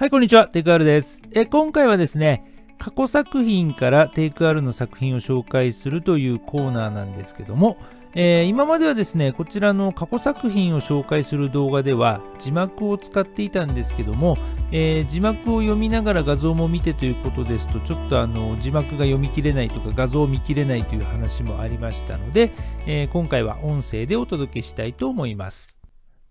はい、こんにちは。テイクアルです。え今回はですね、過去作品からテイクアルの作品を紹介するというコーナーなんですけども、えー、今まではですね、こちらの過去作品を紹介する動画では字幕を使っていたんですけども、えー、字幕を読みながら画像も見てということですと、ちょっとあの字幕が読み切れないとか画像を見切れないという話もありましたので、えー、今回は音声でお届けしたいと思います。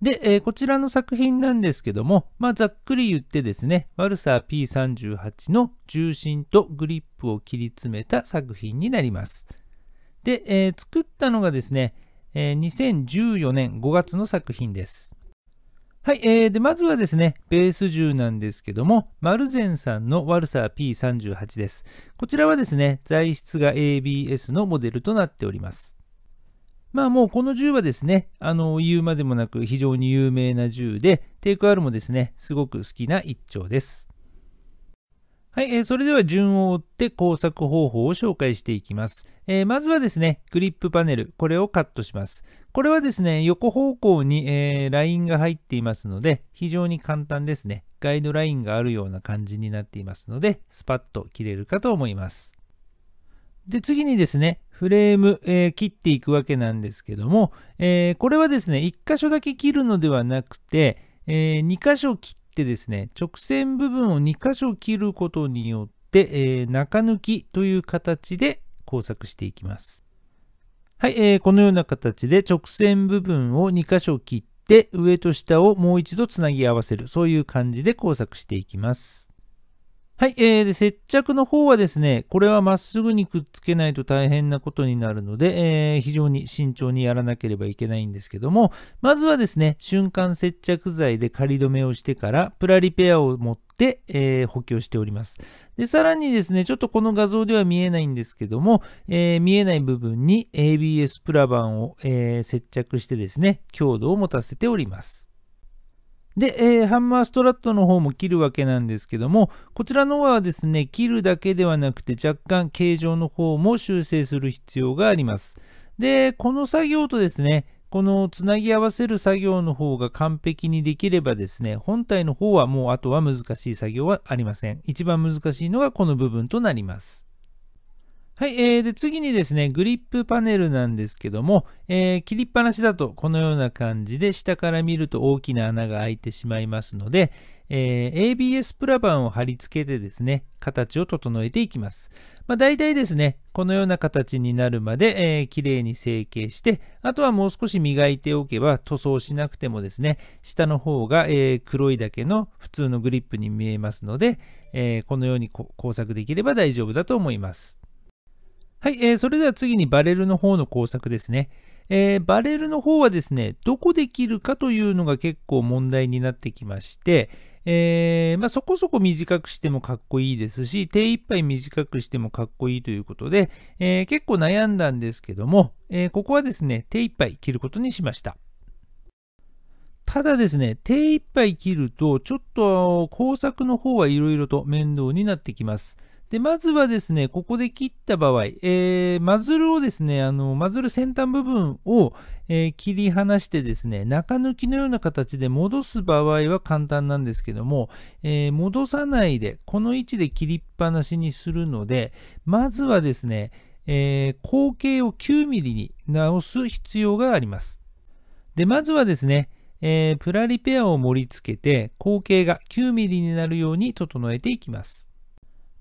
で、えー、こちらの作品なんですけども、まあ、ざっくり言ってですね、ワルサー P38 の重心とグリップを切り詰めた作品になります。で、えー、作ったのがですね、えー、2014年5月の作品です。はい、えー、で、まずはですね、ベース銃なんですけども、マルゼンさんのワルサー P38 です。こちらはですね、材質が ABS のモデルとなっております。まあもうこの銃はですね、あの、言うまでもなく非常に有名な銃で、テイクアルもですね、すごく好きな一丁です。はい、えー、それでは順を追って工作方法を紹介していきます。えー、まずはですね、グリップパネル、これをカットします。これはですね、横方向に、えー、ラインが入っていますので、非常に簡単ですね。ガイドラインがあるような感じになっていますので、スパッと切れるかと思います。で、次にですね、フレーム、えー、切っていくわけなんですけども、えー、これはですね、1箇所だけ切るのではなくて、えー、2箇所切ってですね、直線部分を2箇所切ることによって、え中抜きという形で工作していきます。はい、えー、このような形で直線部分を2箇所切って、上と下をもう一度つなぎ合わせる、そういう感じで工作していきます。はい、えー、で、接着の方はですね、これはまっすぐにくっつけないと大変なことになるので、えー、非常に慎重にやらなければいけないんですけども、まずはですね、瞬間接着剤で仮止めをしてから、プラリペアを持って、えー、補強しております。で、さらにですね、ちょっとこの画像では見えないんですけども、えー、見えない部分に ABS プラ板を、え接着してですね、強度を持たせております。で、えー、ハンマーストラットの方も切るわけなんですけども、こちらの方はですね、切るだけではなくて若干形状の方も修正する必要があります。で、この作業とですね、このつなぎ合わせる作業の方が完璧にできればですね、本体の方はもうあとは難しい作業はありません。一番難しいのがこの部分となります。はい、えー、で次にですね、グリップパネルなんですけども、えー、切りっぱなしだとこのような感じで下から見ると大きな穴が開いてしまいますので、えー、ABS プラ板を貼り付けてですね、形を整えていきます。まあ、大体ですね、このような形になるまで、えー、綺麗に成形して、あとはもう少し磨いておけば塗装しなくてもですね、下の方が、えー、黒いだけの普通のグリップに見えますので、えー、このように工作できれば大丈夫だと思います。はい、えー、それでは次にバレルの方の工作ですね。えー、バレルの方はですね、どこで切るかというのが結構問題になってきまして、えー、まあ、そこそこ短くしてもかっこいいですし、手一杯短くしてもかっこいいということで、えー、結構悩んだんですけども、えここはですね、手一杯切ることにしました。ただですね、手一杯切ると、ちょっと工作の方はいろいろと面倒になってきます。で、まずはですね、ここで切った場合、えー、マズルをですね、あの、マズル先端部分を、えー、切り離してですね、中抜きのような形で戻す場合は簡単なんですけども、えー、戻さないで、この位置で切りっぱなしにするので、まずはですね、えー、口径を 9mm に直す必要があります。で、まずはですね、えー、プラリペアを盛り付けて、口径が 9mm になるように整えていきます。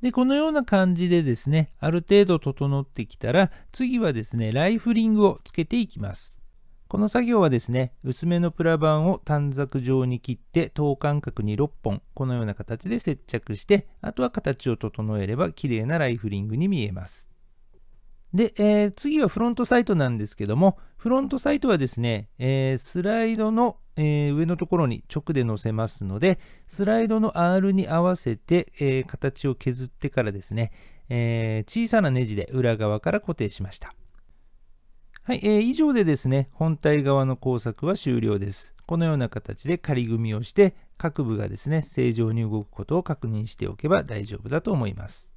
で、このような感じでですね、ある程度整ってきたら、次はですね、ライフリングをつけていきます。この作業はですね、薄めのプラ板を短冊状に切って、等間隔に6本、このような形で接着して、あとは形を整えれば、綺麗なライフリングに見えます。で、えー、次はフロントサイトなんですけども、フロントサイトはですね、えー、スライドのえー、上のところに直で載せますので、スライドの R に合わせて、えー、形を削ってからですね、えー、小さなネジで裏側から固定しました。はい、えー、以上でですね、本体側の工作は終了です。このような形で仮組みをして、各部がですね、正常に動くことを確認しておけば大丈夫だと思います。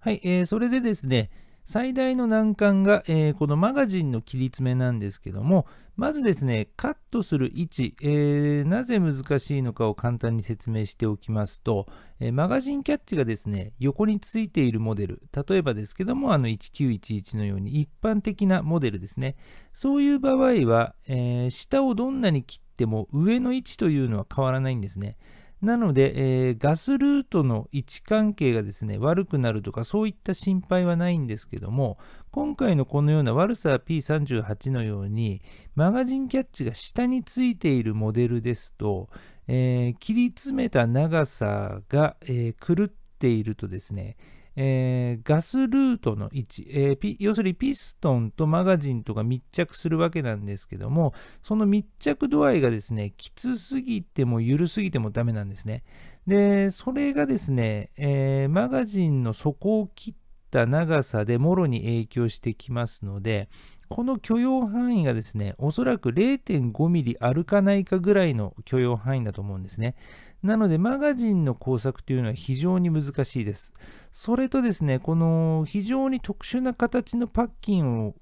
はい、えー、それでですね、最大の難関が、えー、このマガジンの切り詰めなんですけども、まずですね、カットする位置、えー、なぜ難しいのかを簡単に説明しておきますと、えー、マガジンキャッチがですね、横についているモデル、例えばですけども、あの1911のように一般的なモデルですね。そういう場合は、え下をどんなに切っても上の位置というのは変わらないんですね。なので、えー、ガスルートの位置関係がですね、悪くなるとかそういった心配はないんですけども、今回のこのようなワルサー P38 のように、マガジンキャッチが下についているモデルですと、えー、切り詰めた長さが、えー、狂っているとですね、えー、ガスルートの位置、えー、要するにピストンとマガジンとが密着するわけなんですけども、その密着度合いがですね、きつすぎても緩すぎてもダメなんですね。で、それがですね、えー、マガジンの底を切った長さでもろに影響してきますので、この許容範囲がですね、おそらく0.5ミリ歩かないかぐらいの許容範囲だと思うんですね。なので、マガジンの工作というのは非常に難しいです。それとですね、この非常に特殊な形のパッキンを、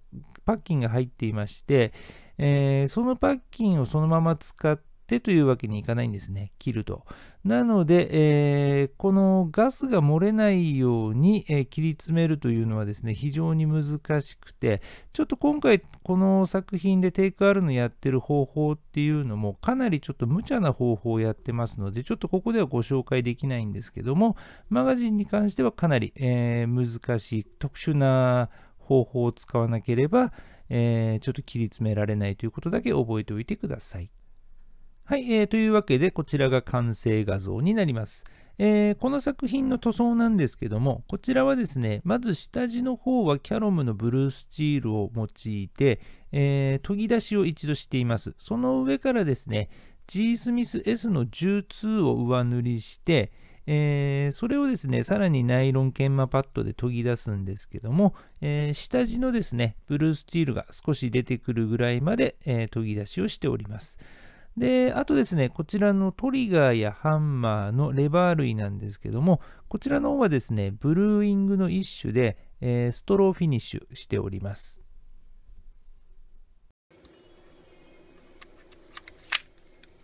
パッキンが入っていまして、えー、そのパッキンをそのまま使って、ってというわけにいかないんですね。切ると。なので、えー、このガスが漏れないように、えー、切り詰めるというのはですね、非常に難しくて、ちょっと今回この作品でテイクアルのやってる方法っていうのも、かなりちょっと無茶な方法をやってますので、ちょっとここではご紹介できないんですけども、マガジンに関してはかなり、えー、難しい、特殊な方法を使わなければ、えちょっと切り詰められないということだけ覚えておいてください。はい、えー、というわけでこちらが完成画像になります。えー、この作品の塗装なんですけどもこちらはですねまず下地の方はキャロムのブルースチールを用いて、えー、研ぎ出しを一度していますその上からですね G スミス S の12を上塗りして、えー、それをですねさらにナイロン研磨パッドで研ぎ出すんですけども、え下地のですねブルースチールが少し出てくるぐらいまで、え研ぎ出しをしておりますで、あとですね、こちらのトリガーやハンマーのレバー類なんですけども、こちらの方はですね、ブルーイングの一種で、えー、ストローフィニッシュしております。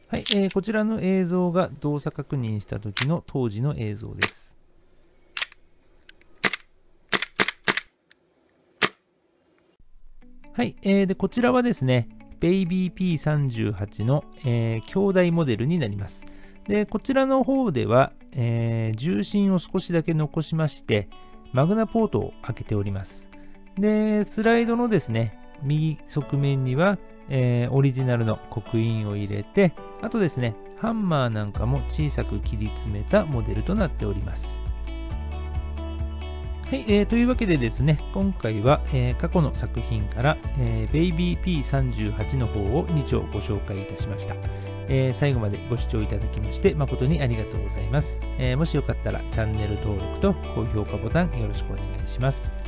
はい、えー、こちらの映像が動作確認した時の当時の映像です。はい、えー、でこちらはですね、ベイビー p 3 8の、えー、兄弟モデルになります。で、こちらの方では、えー、重心を少しだけ残しまして、マグナポートを開けております。で、スライドのですね、右側面には、えー、オリジナルの刻印を入れて、あとですね、ハンマーなんかも小さく切り詰めたモデルとなっております。はい、えー、というわけでですね、今回は、えー、過去の作品から、えー、Baby P38 の方を2丁ご紹介いたしました。えー、最後までご視聴いただきまして誠にありがとうございます。えもしよかったらチャンネル登録と高評価ボタンよろしくお願いします。